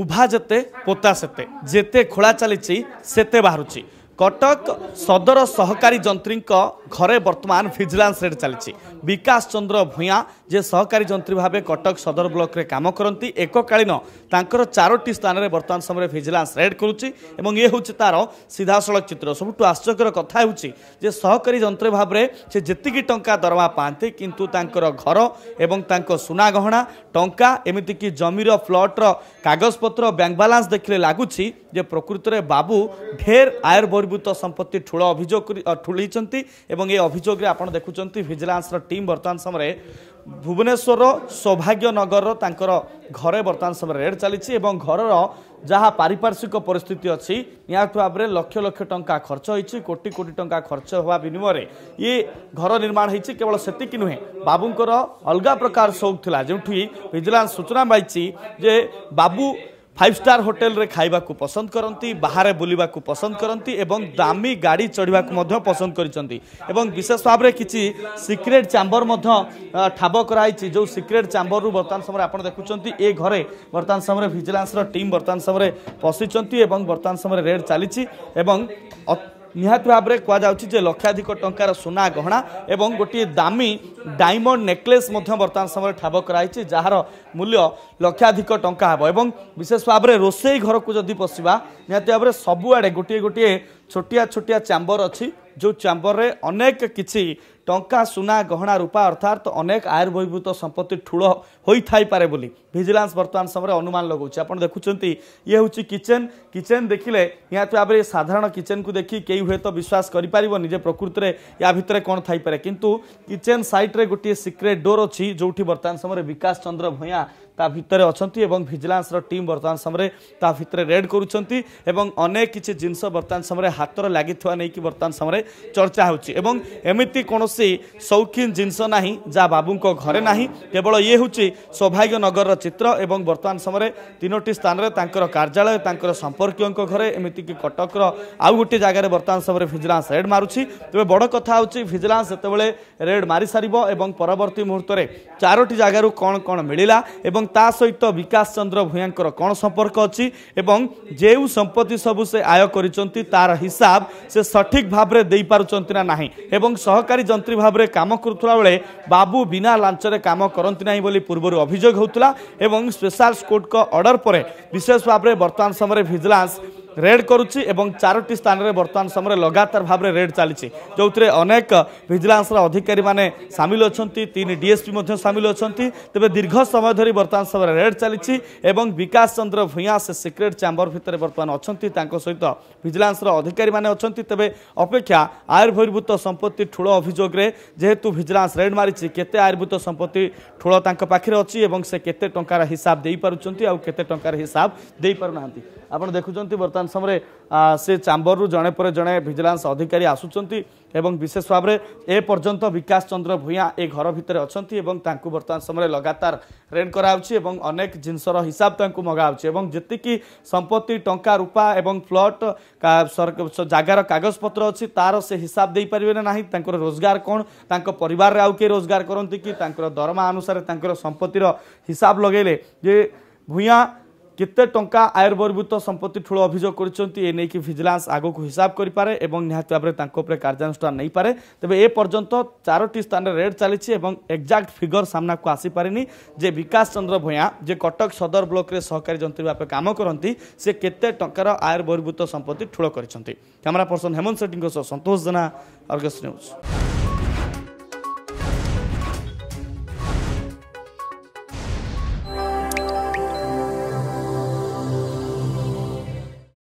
ଉଭା ଯେତେ ପୋତା ସେତେ ଯେତେ ଖୋଳା ଚାଲିଛି ସେତେ ବାହାରୁଛି কটক সদর সহকারী যন্ত্রী ঘরে বর্তমান ভিজিলান্স রেড চালছে বিকাশ চন্দ্র ভূঁয়া যে সহকারী যন্ত্রী ভাবে কটক সদর ব্লকরে কাম করতে এককালীন তাঁর চারোটি স্থানের বর্তমান সময় ভিজিলান্স রেড করুচি এবং ইয়ে হচ্ছে তার সিধাসলখ চিত্র সবুঠু আশ্চর্যর কথা হচ্ছে যে সহকারী যন্ত্রী ভাবে সে যেতে টঙ্কা দরমা পাঁচ কিন্তু তাঁর ঘর এবং তাঁর সুনা গহনা টঙ্কা এমিতিকি জমির ফ্লটর কাগজপত্র ব্যাঙ্ক বালান্স দেখলে লাগুছি যে প্রকৃতরে বাবু ঢের আয়ের বহির্ভূত সম্পত্তি ঠুল অভিযোগ ঠুলাইছেন এবং এই অভিযোগে আপনার দেখুম ভিজিলান্সর টিম বর্তমান সময় ভুবনেশ্বর সৌভাগ্যনগর তাঁর ঘরে বর্তমান সময় রেড চালছে এবং ঘরর যা পারিপার্শ্বিক পরিস্থিতি অছি ভাবে লক্ষ লক্ষ টঙ্কা খরচ হয়েছে কোটি কোটি টঙ্কা খরচ হওয়া বিনিময়ে ই ঘর নির্মাণ হয়েছে কেবল সেতিকি নুহে বাবুঙ্কর অলগা প্রকার সৌক লা যেটি ভিজিলান্স সূচনা পাইছি যে বাবু ଫାଇଭ୍ ଷ୍ଟାର୍ ହୋଟେଲରେ ଖାଇବାକୁ ପସନ୍ଦ କରନ୍ତି ବାହାରେ ବୁଲିବାକୁ ପସନ୍ଦ କରନ୍ତି ଏବଂ ଦାମୀ ଗାଡ଼ି ଚଢ଼ିବାକୁ ମଧ୍ୟ ପସନ୍ଦ କରିଛନ୍ତି ଏବଂ ବିଶେଷ ଭାବରେ କିଛି ସିକ୍ରେଟ୍ ଚାମ୍ବର ମଧ୍ୟ ଠାବ କରାହେଇଛି ଯେଉଁ ସିକ୍ରେଟ୍ ଚାମ୍ବରରୁ ବର୍ତ୍ତମାନ ସମୟରେ ଆପଣ ଦେଖୁଛନ୍ତି ଏ ଘରେ ବର୍ତ୍ତମାନ ସମୟରେ ଭିଜିଲାନ୍ସର ଟିମ୍ ବର୍ତ୍ତମାନ ସମୟରେ ପଶିଛନ୍ତି ଏବଂ ବର୍ତ୍ତମାନ ସମୟରେ ରେଡ଼୍ ଚାଲିଛି ଏବଂ ନିହାତି ଭାବରେ କୁହାଯାଉଛି ଯେ ଲକ୍ଷାଧିକ ଟଙ୍କାର ସୁନା ଗହଣା ଏବଂ ଗୋଟିଏ ଦାମୀ ଡାଇମଣ୍ଡ ନେକଲେସ୍ ମଧ୍ୟ ବର୍ତ୍ତମାନ ସମୟରେ ଠାବ କରାଯାଇଛି ଯାହାର ମୂଲ୍ୟ ଲକ୍ଷାଧିକ ଟଙ୍କା ହେବ ଏବଂ ବିଶେଷ ଭାବରେ ରୋଷେଇ ଘରକୁ ଯଦି ପଶିବା ନିହାତି ଭାବରେ ସବୁଆଡ଼େ ଗୋଟିଏ ଗୋଟିଏ ଛୋଟିଆ ଛୋଟିଆ ଚାମ୍ବର ଅଛି ଯେଉଁ ଚାମ୍ବରରେ ଅନେକ କିଛି ଟଙ୍କା ସୁନା ଗହଣା ରୂପା ଅର୍ଥାତ୍ ଅନେକ ଆୟୁର୍ବହିଭୂତ ସମ୍ପତ୍ତି ଠୁଳ ହୋଇଥାଇପାରେ ବୋଲି ଭିଜିଲାନ୍ସ ବର୍ତ୍ତମାନ ସମୟରେ ଅନୁମାନ ଲଗାଉଛି ଆପଣ ଦେଖୁଛନ୍ତି ଇଏ ହେଉଛି କିଚେନ୍ କିଚେନ୍ ଦେଖିଲେ ନିହାତି ଭାବରେ ସାଧାରଣ କିଚେନ୍କୁ ଦେଖି କେହି ହୁଏତ ବିଶ୍ୱାସ କରିପାରିବନି ଯେ ପ୍ରକୃତିରେ ୟା ଭିତରେ କ'ଣ ଥାଇପାରେ କିନ୍ତୁ କିଚେନ୍ ସାଇଟ୍ରେ ଗୋଟିଏ ସିକ୍ରେଟ୍ ଡୋର୍ ଅଛି ଯେଉଁଠି ବର୍ତ୍ତମାନ ସମୟରେ ବିକାଶ ଚନ୍ଦ୍ର ଭୂୟାଁ ତା ଭିତରେ ଅଛନ୍ତି ଏବଂ ଭିଜିଲାନ୍ସର ଟିମ୍ ବର୍ତ୍ତମାନ ସମୟରେ ତା ଭିତରେ ରେଡ୍ କରୁଛନ୍ତି ଏବଂ ଅନେକ କିଛି ଜିନିଷ ବର୍ତ୍ତମାନ ସମୟରେ ହାତରେ ଲାଗିଥିବା ନେଇକି ବର୍ତ୍ତମାନ ସମୟରେ ଚର୍ଚ୍ଚା ହେଉଛି ଏବଂ ଏମିତି କୌଣସି ସୌଖୀନ ଜିନିଷ ନାହିଁ ଯାହା ବାବୁଙ୍କ ଘରେ ନାହିଁ କେବଳ ଇଏ ହେଉଛି ସୌଭାଗ୍ୟନଗରର ଚିତ୍ର ଏବଂ ବର୍ତ୍ତମାନ ସମୟରେ ତିନୋଟି ସ୍ଥାନରେ ତାଙ୍କର କାର୍ଯ୍ୟାଳୟ ତାଙ୍କର ସମ୍ପର୍କୀୟଙ୍କ ଘରେ ଏମିତିକି କଟକର ଆଉ ଗୋଟିଏ ଜାଗାରେ ବର୍ତ୍ତମାନ ସମୟରେ ଭିଜିଲାନ୍ସ ରେଡ୍ ମାରୁଛି ତେବେ ବଡ଼ କଥା ହେଉଛି ଭିଜିଲାନ୍ସ ସେତେବେଳେ ରେଡ୍ ମାରିସାରିବ ଏବଂ ପରବର୍ତ୍ତୀ ମୁହୂର୍ତ୍ତରେ ଚାରୋଟି ଜାଗାରୁ କ'ଣ କ'ଣ ମିଳିଲା ଏବଂ ତା ସହିତ ବିକାଶ ଚନ୍ଦ୍ର ଭୂୟାଙ୍କର କ'ଣ ସମ୍ପର୍କ ଅଛି ଏବଂ ଯେଉଁ ସମ୍ପତ୍ତି ସବୁ ସେ ଆୟ କରିଛନ୍ତି ତାର ହିସାବ ସେ ସଠିକ୍ ଭାବରେ ଦେଇପାରୁଛନ୍ତି ନା ନାହିଁ ଏବଂ ସହକାରୀ ଯନ୍ତ୍ରୀ ଭାବରେ କାମ କରୁଥିଲା ବେଳେ ବାବୁ ବିନା ଲାଞ୍ଚରେ କାମ କରନ୍ତି ନାହିଁ ବୋଲି ପୂର୍ବରୁ ଅଭିଯୋଗ ହେଉଥିଲା ଏବଂ ସ୍ପେଶାଲ କୋର୍ଟଙ୍କ ଅର୍ଡ଼ର ପରେ ବିଶେଷ ଭାବରେ ବର୍ତ୍ତମାନ ସମୟରେ ଭିଜିଲାନ୍ସ ରେଡ୍ କରୁଛି ଏବଂ ଚାରୋଟି ସ୍ଥାନରେ ବର୍ତ୍ତମାନ ସମୟରେ ଲଗାତାର ଭାବରେ ରେଡ୍ ଚାଲିଛି ଯେଉଁଥିରେ ଅନେକ ଭିଜିଲାନ୍ସର ଅଧିକାରୀମାନେ ସାମିଲ ଅଛନ୍ତି ତିନି ଡିଏସ୍ପି ମଧ୍ୟ ସାମିଲ ଅଛନ୍ତି ତେବେ ଦୀର୍ଘ ସମୟ ଧରି ବର୍ତ୍ତମାନ ସମୟରେ ରେଡ୍ ଚାଲିଛି ଏବଂ ବିକାଶ ଚନ୍ଦ୍ର ଭୂୟାଁ ସେ ସିକ୍ରେଟ୍ ଚାମ୍ବର ଭିତରେ ବର୍ତ୍ତମାନ ଅଛନ୍ତି ତାଙ୍କ ସହିତ ଭିଜିଲାନ୍ସର ଅଧିକାରୀମାନେ ଅଛନ୍ତି ତେବେ ଅପେକ୍ଷା ଆୟୁର୍ବହିର୍ଭୂତ ସମ୍ପତ୍ତି ଠୁଳ ଅଭିଯୋଗରେ ଯେହେତୁ ଭିଜିଲାନ୍ସ ରେଡ୍ ମାରିଛି କେତେ ଆୟୁର୍ଭୂତ ସମ୍ପତ୍ତି ଠୁଳ ତାଙ୍କ ପାଖରେ ଅଛି ଏବଂ ସେ କେତେ ଟଙ୍କାର ହିସାବ ଦେଇପାରୁଛନ୍ତି ଆଉ କେତେ ଟଙ୍କାର ହିସାବ ଦେଇପାରୁନାହାନ୍ତି ଆପଣ ଦେଖୁଛନ୍ତି ବର୍ତ୍ତମାନ સમયે ସେ ଚାମ୍ବରରୁ ଜଣେ ପରେ ଜଣେ ଭିଜିଲାନ୍ସ ଅଧିକାରୀ ଆସୁଛନ୍ତି ଏବଂ ବିଶେଷ ଭାବରେ ଏ ପର୍ଯ୍ୟନ୍ତ ବିକାଶ ଚନ୍ଦ୍ର ଭୂୟାଁ ଏ ଘର ଭିତରେ ଅଛନ୍ତି ଏବଂ ତାଙ୍କୁ ବର୍ତ୍ତମାନ ସମୟରେ ଲଗାତାର ରେଣ୍ଟ କରାଯାଉଛି ଏବଂ ଅନେକ ଜିନିଷର ହିସାବ ତାଙ୍କୁ ମଗାଯାଉଛି ଏବଂ ଯେତିକି ସମ୍ପତ୍ତି ଟଙ୍କା ରୂପା ଏବଂ ପ୍ଲଟ୍ ଜାଗାର କାଗଜପତ୍ର ଅଛି ତାର ସେ ହିସାବ ଦେଇପାରିବେ ନା ନାହିଁ ତାଙ୍କର ରୋଜଗାର କ'ଣ ତାଙ୍କ ପରିବାରରେ ଆଉ କିଏ ରୋଜଗାର କରନ୍ତି କି ତାଙ୍କର ଦରମା ଅନୁସାରେ ତାଙ୍କର ସମ୍ପତ୍ତିର ହିସାବ ଲଗାଇଲେ ଯେ ଭୂୟାଁ কেতে টঙ্কা আয়ুর্বর্ভূত সম্পত্তি ঠুল অভিযোগ করছেন এ নেই ভিজিলান্স আগুক হিসাব করে পে এবং নিহতি ভাবে তাঁপরে কার্যানুষ্ঠান নেই পে তবে এ পর্যন্ত চারোটি স্থানে রেড চালছে এবং একজাক্ট ফিগর সামনাকু আসিপারে যে বিকাশ চন্দ্র ভূঁয়া যে কটক সদর ব্লকরে সহকারী যন্ত্রী ভাবে কাম করতে সে কেতে টঙ্কার আয়ুর্বর্ভূত সম্পত্তি ঠুল করেছেন ক্যামেরা পর্সন হেমন্ত সহ সন্তোষ জেনা অর্গস নিউজ